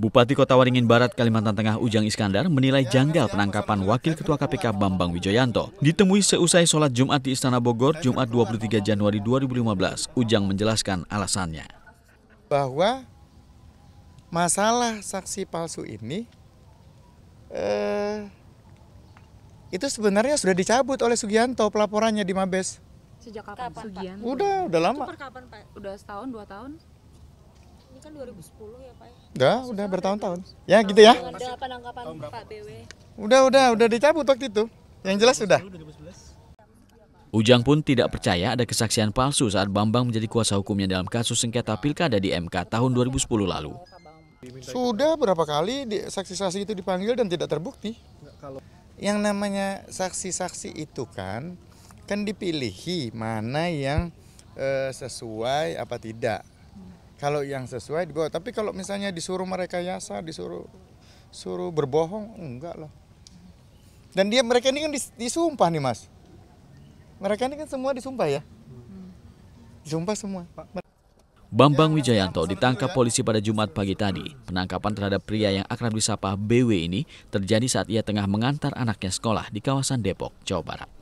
Bupati Kota Waringin Barat, Kalimantan Tengah Ujang Iskandar menilai ya, janggal penangkapan Wakil Ketua KPK Bambang Wijoyanto. Ditemui seusai sholat Jumat di Istana Bogor, Jumat 23 Januari 2015, Ujang menjelaskan alasannya. Bahwa masalah saksi palsu ini eh, itu sebenarnya sudah dicabut oleh Sugianto pelaporannya di Mabes. Sejak kapan? kapan sudah Udah, lama. Itu per Pak? Udah setahun, dua tahun? Ini kan 2010 ya Pak ya? Udah, udah bertahun-tahun. Ya oh, gitu ya. Ada penangkapan Pak BW. Udah, udah, udah dicabut waktu itu. Yang jelas sudah. Ujang pun tidak percaya ada kesaksian palsu saat Bambang menjadi kuasa hukumnya dalam kasus sengketa pilkada di MK tahun 2010 lalu. Sudah berapa kali saksi-saksi itu dipanggil dan tidak terbukti. Yang namanya saksi-saksi itu kan kan dipilihi mana yang eh, sesuai apa tidak. Kalau yang sesuai gue, Tapi kalau misalnya disuruh mereka yasa, disuruh suruh berbohong, enggak loh. Dan dia mereka ini kan disumpah nih mas. Mereka ini kan semua disumpah ya. Disumpah semua. Bambang ya, Wijayanto ya, ditangkap ya. polisi pada Jumat pagi tadi. Penangkapan terhadap pria yang akrab disapa BW ini terjadi saat ia tengah mengantar anaknya sekolah di kawasan Depok, Jawa Barat.